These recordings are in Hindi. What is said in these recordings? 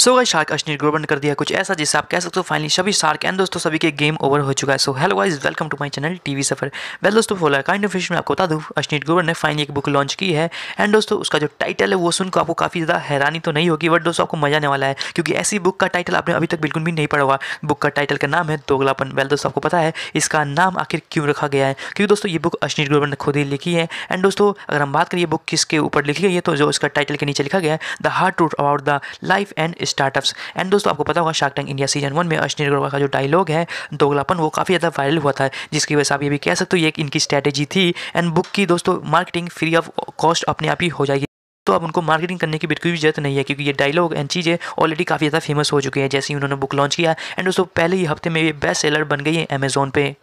सो गाइस शार्क अश ने बंद कर दिया कुछ ऐसा जिससे आप कह सकते हो फाइनली सभी शार्क एंड दोस्तों सभी के गेम ओवर हो चुका है so hello guys welcome to my channel TV सफर वेल दोस्तों फॉलर काइंड ऑफ फिश में आपको बता दूँ अशनीत ग्रोवर ने फाइनली एक बुक लॉन्च की है एंड दोस्तों उसका जो टाइटल है वो सुनकर आपको काफ़ी ज़्यादा हैरानी तो नहीं होगी बट दोस्तों आपको मजा आने वाला है क्योंकि ऐसी बुक का टाइटल आपने अभी तक बिल्कुल भी नहीं पढ़ा हुआ बुक का टाइटल का नाम है दोगलापन वेल दोस्तों आपको पता है इसका नाम आखिर क्यों रखा गया है क्योंकि दोस्तों ये बुक अशनीत ग्रोवर ने खुद ही लिखी है एंड दोस्तों अगर हम बात करिए बुक किसके ऊपर लिखी गई है तो जो इसका टाइटल के नीचे लिखा गया है द हार्ट टूट about the life and startups and दोस्तों आपको पता होगा shark tank India season one में अर्श अग्रवाल का जो डायलॉग है दोगलापन वो काफ़ी ज़्यादा वायरल हुआ था जिसकी वजह से आप ये भी कह सकते हो ये इनकी स्ट्रैटेजी थी एंड बुक की दोस्तों मार्केटिंग फ्री ऑफ कॉस्ट अपने आप ही हो जाएगी तो अब उनको मार्केटिंग करने की बिल्कुल भी जरूरत नहीं है क्योंकि ये डायलॉग एंड चीज़ें ऑलरेडी काफ़ी ज़्यादा फेमस हो चुकी हैं जैसे ही उन्होंने बुक लॉन्च किया एंड दोस्तों पहले ही हफ्ते में ये बेस्ट सेलर बन गई है अमेजोन पे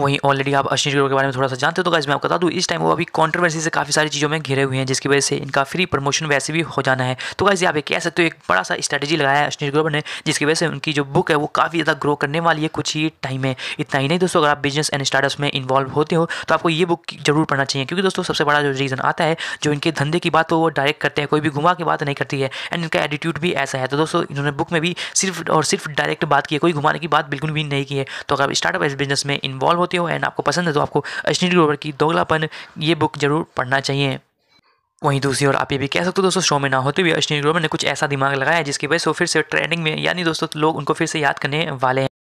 वहीं ऑलरेडी आप अश्विन ग्रोवर के बारे में थोड़ा सा जानते हो तो गाइज मैं आपको बता दूँ इस टाइम वो अभी कंट्रोवर्सी से काफ़ी सारी चीज़ों में घिरे हुए हैं जिसकी वजह से इनका फ्री प्रमोशन वैसे भी हो जाना है तो गाइज आप कह सकते हो एक बड़ा सा स्ट्रेटजी लगाया है अश्विन ग्रोवर ने जिसकी वजह से उनकी जो बुक है वो काफ़ी ज़्यादा ग्रो करने वाली है कुछ ही टाइम में इतना ही नहीं दोस्तों अगर आप बिजनेस एंड स्टार्टअप में इन्वॉल्व होते हो तो आपको ये बुक जरूर पढ़ना चाहिए क्योंकि दोस्तों सबसे बड़ा जो रीज़न आता है जो इनके धंधे की बात हो वो डायरेक्ट करते हैं कोई भी घुमा की बात नहीं करती है एंड इनका एटीट्यूड भी ऐसा है तो दोस्तों इन्होंने बुक में भी सिर्फ और सिर्फ डायरेक्ट बात की है कोई घुमाने की बात बिल्कुल भी नहीं की है तो अगर आप स्टार्टअप बिजनेस में इन्वॉल्व होते हो एंड आपको पसंद है तो आपको अश्विनी ग्रोवर की दोगलापन ये बुक जरूर पढ़ना चाहिए वहीं दूसरी ओर आप ये भी कह सकते हो दोस्तों शो में ना होते हुए अश्विनी ग्रोवर ने कुछ ऐसा दिमाग लगाया जिसकी वजह से फिर से ट्रेंडिंग में यानी दोस्तों लोग उनको फिर से याद करने वाले हैं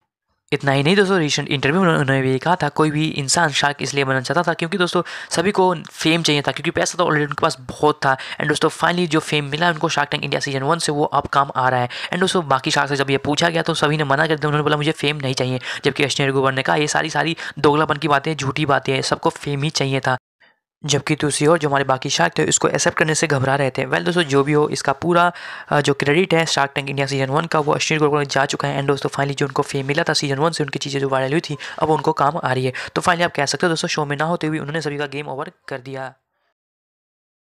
इतना ही नहीं दोस्तों रिसेंट इंटरव्यू में उन्होंने भी कहा था कोई भी इंसान शार्क इसलिए बनना चाहता था क्योंकि दोस्तों सभी को फेम चाहिए था क्योंकि पैसा तो ऑलरेडी उनके पास बहुत था एंड दोस्तों फाइनली जो फेम मिला उनको shark tank India season one से वो अब काम आ रहा है एंड दोस्तों बाकी शार्क से जब ये पूछा गया तो सभी ने मना कर दिया उन्होंने बोला मुझे फेम नहीं चाहिए जबकि अश्नर गोबर ने कहा यह सारी सारी दोगलापन की बातें झूठी बातें हैं सबको फेम ही चाहिए था जबकि दूसरी ओर जो हमारे बाकी शार्क थे उसको एक्सेप्ट करने से घबरा रहे थे वेल दोस्तों जो भी हो इसका पूरा जो क्रेडिट है shark tank India season one का वो अश्विन ने जा चुका है एंड दोस्तों फाइनली जो उनको फेम मिला था सीजन वन से उनकी चीज़ें जो वायरल हुई थी अब उनको काम आ रही है तो फाइनली आप कह सकते हो दोस्तों शो में ना होते हुए उन्होंने सभी का गेम ओवर कर दिया